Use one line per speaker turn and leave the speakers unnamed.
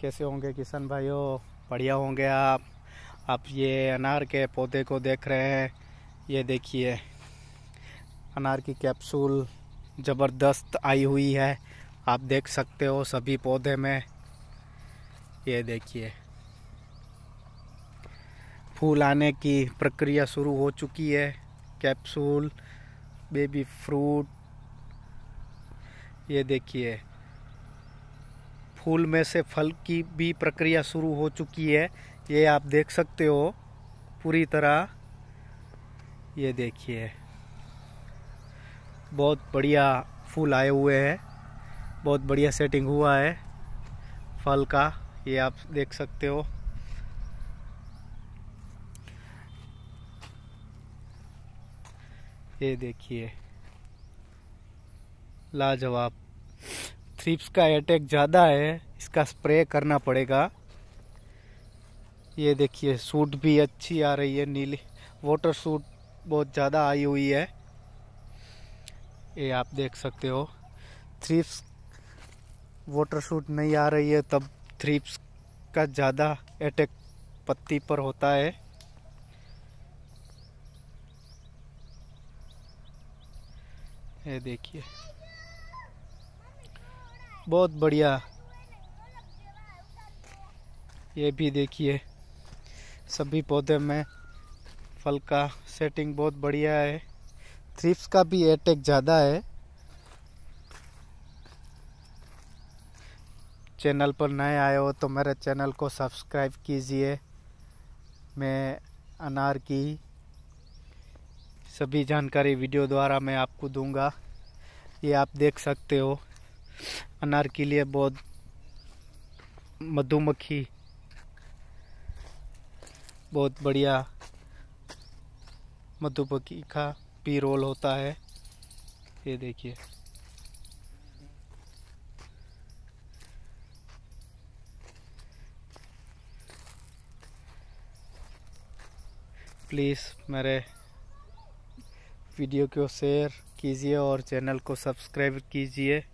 कैसे होंगे किशन भाइयों बढ़िया होंगे आप आप ये अनार के पौधे को देख रहे हैं ये देखिए अनार की कैप्सूल ज़बरदस्त आई हुई है आप देख सकते हो सभी पौधे में ये देखिए फूल आने की प्रक्रिया शुरू हो चुकी है कैप्सूल बेबी फ्रूट ये देखिए फूल में से फल की भी प्रक्रिया शुरू हो चुकी है ये आप देख सकते हो पूरी तरह ये देखिए बहुत बढ़िया फूल आए हुए हैं बहुत बढ़िया सेटिंग हुआ है फल का ये आप देख सकते हो ये देखिए लाजवाब सिप्स का अटैक ज़्यादा है इसका स्प्रे करना पड़ेगा ये देखिए सूट भी अच्छी आ रही है नीली वाटर सूट बहुत ज़्यादा आई हुई है ये आप देख सकते हो थ्रिप्स वाटर सूट नहीं आ रही है तब थ्रिप्स का ज़्यादा अटैक पत्ती पर होता है ये देखिए बहुत बढ़िया ये भी देखिए सभी पौधे में फल का सेटिंग बहुत बढ़िया है थ्रिप्स का भी अटैक ज़्यादा है चैनल पर नए आए हो तो मेरे चैनल को सब्सक्राइब कीजिए मैं अनार की सभी जानकारी वीडियो द्वारा मैं आपको दूंगा ये आप देख सकते हो अनार के लिए बहुत मधुमक्खी बहुत बढ़िया मधुमक्खी का भी रोल होता है ये देखिए प्लीज़ मेरे वीडियो को शेयर कीजिए और चैनल को सब्सक्राइब कीजिए